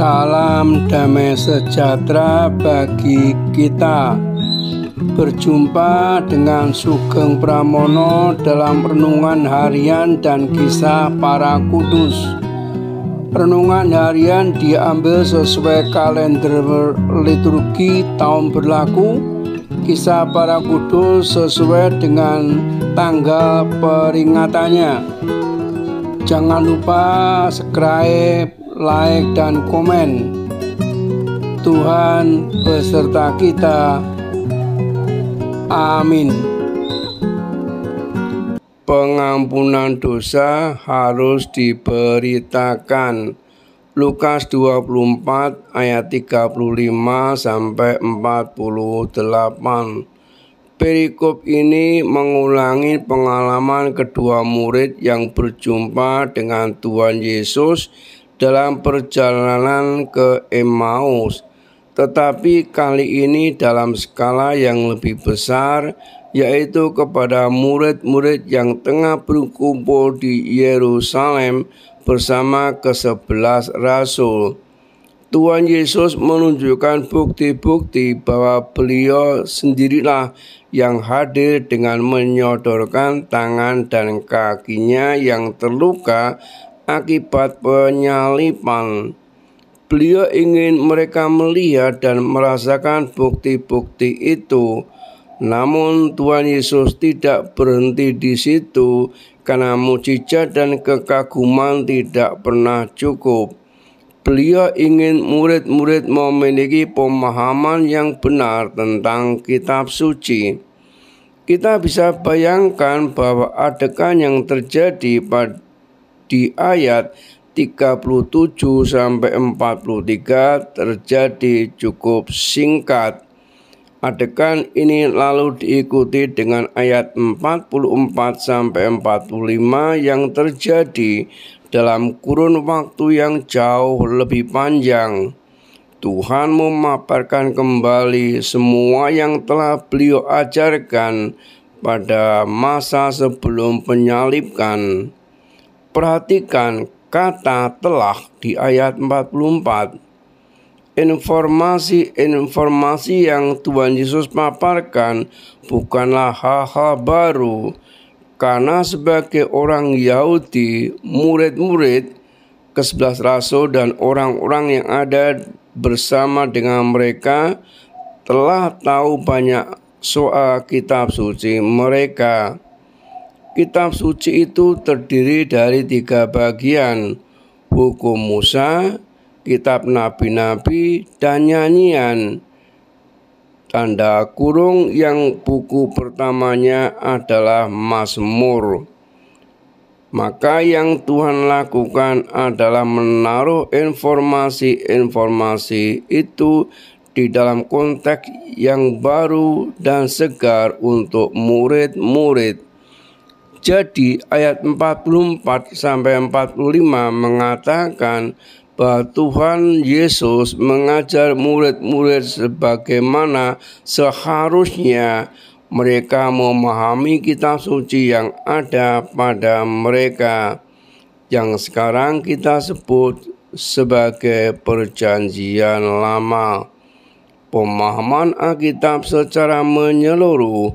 Salam damai sejahtera bagi kita. Berjumpa dengan Sugeng Pramono dalam renungan harian dan kisah para kudus. Renungan harian diambil sesuai kalender liturgi tahun berlaku. Kisah para kudus sesuai dengan tanggal peringatannya. Jangan lupa subscribe like, dan komen. Tuhan beserta kita. Amin. Pengampunan dosa harus diberitakan. Lukas 24 ayat 35 sampai 48. Perikop ini mengulangi pengalaman kedua murid yang berjumpa dengan Tuhan Yesus dalam perjalanan ke Emmaus, tetapi kali ini dalam skala yang lebih besar, yaitu kepada murid-murid yang tengah berkumpul di Yerusalem bersama kesebelas rasul. Tuhan Yesus menunjukkan bukti-bukti bahwa beliau sendirilah yang hadir dengan menyodorkan tangan dan kakinya yang terluka akibat penyalipan. Beliau ingin mereka melihat dan merasakan bukti-bukti itu. Namun Tuhan Yesus tidak berhenti di situ karena mujizat dan kekaguman tidak pernah cukup. Beliau ingin murid-murid memiliki pemahaman yang benar tentang kitab suci. Kita bisa bayangkan bahwa adegan yang terjadi pada di ayat 37 sampai 43 terjadi cukup singkat. Adegan ini lalu diikuti dengan ayat 44 sampai 45 yang terjadi dalam kurun waktu yang jauh lebih panjang. Tuhan memaparkan kembali semua yang telah beliau ajarkan pada masa sebelum penyalibkan. Perhatikan kata telah di ayat 44. Informasi-informasi yang Tuhan Yesus paparkan bukanlah hal-hal baru, karena sebagai orang Yahudi, murid-murid ke-11 rasul dan orang-orang yang ada bersama dengan mereka telah tahu banyak soal kitab suci mereka. Kitab suci itu terdiri dari tiga bagian, hukum Musa, kitab nabi-nabi, dan nyanyian. Tanda kurung yang buku pertamanya adalah Mazmur. Maka yang Tuhan lakukan adalah menaruh informasi-informasi itu di dalam konteks yang baru dan segar untuk murid-murid. Jadi ayat 44 sampai 45 mengatakan bahwa Tuhan Yesus mengajar murid-murid sebagaimana seharusnya mereka memahami kitab suci yang ada pada mereka yang sekarang kita sebut sebagai perjanjian lama. Pemahaman Alkitab secara menyeluruh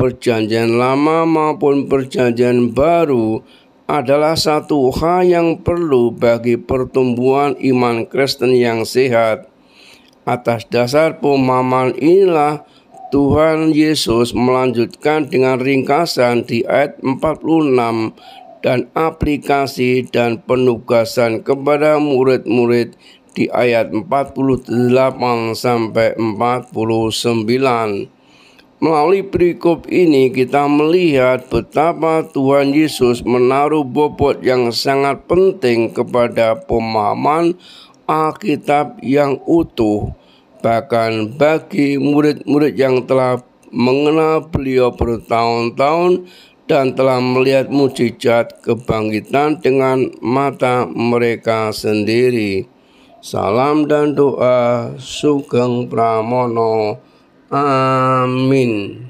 perjanjian lama maupun perjanjian baru adalah satu hal yang perlu bagi pertumbuhan iman Kristen yang sehat. Atas dasar pemahaman inilah Tuhan Yesus melanjutkan dengan ringkasan di ayat 46 dan aplikasi dan penugasan kepada murid-murid di ayat 48 sampai 49. Melalui perikop ini kita melihat betapa Tuhan Yesus menaruh bobot yang sangat penting kepada pemahaman Alkitab yang utuh. Bahkan bagi murid-murid yang telah mengenal beliau bertahun-tahun dan telah melihat mujizat kebangkitan dengan mata mereka sendiri. Salam dan doa Sugeng Pramono Amin.